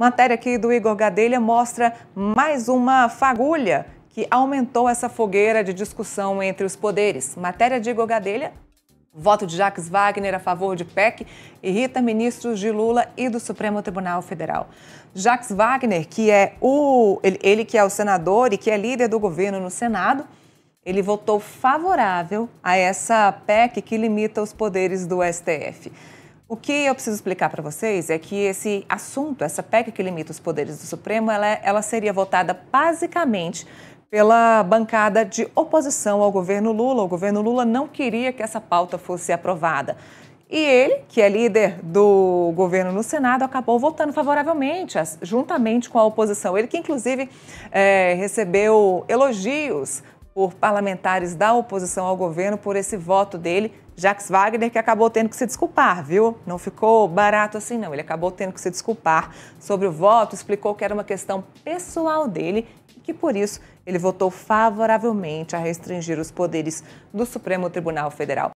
Matéria aqui do Igor Gadelha mostra mais uma fagulha que aumentou essa fogueira de discussão entre os poderes. Matéria de Igor Gadelha. Voto de Jacques Wagner a favor de PEC irrita ministros de Lula e do Supremo Tribunal Federal. Jacques Wagner, que é o ele, ele que é o senador e que é líder do governo no Senado, ele votou favorável a essa PEC que limita os poderes do STF. O que eu preciso explicar para vocês é que esse assunto, essa PEC que limita os poderes do Supremo, ela, é, ela seria votada basicamente pela bancada de oposição ao governo Lula. O governo Lula não queria que essa pauta fosse aprovada. E ele, que é líder do governo no Senado, acabou votando favoravelmente, juntamente com a oposição. Ele que, inclusive, é, recebeu elogios por parlamentares da oposição ao governo por esse voto dele, Jacques Wagner, que acabou tendo que se desculpar, viu? Não ficou barato assim, não. Ele acabou tendo que se desculpar sobre o voto, explicou que era uma questão pessoal dele e que, por isso, ele votou favoravelmente a restringir os poderes do Supremo Tribunal Federal.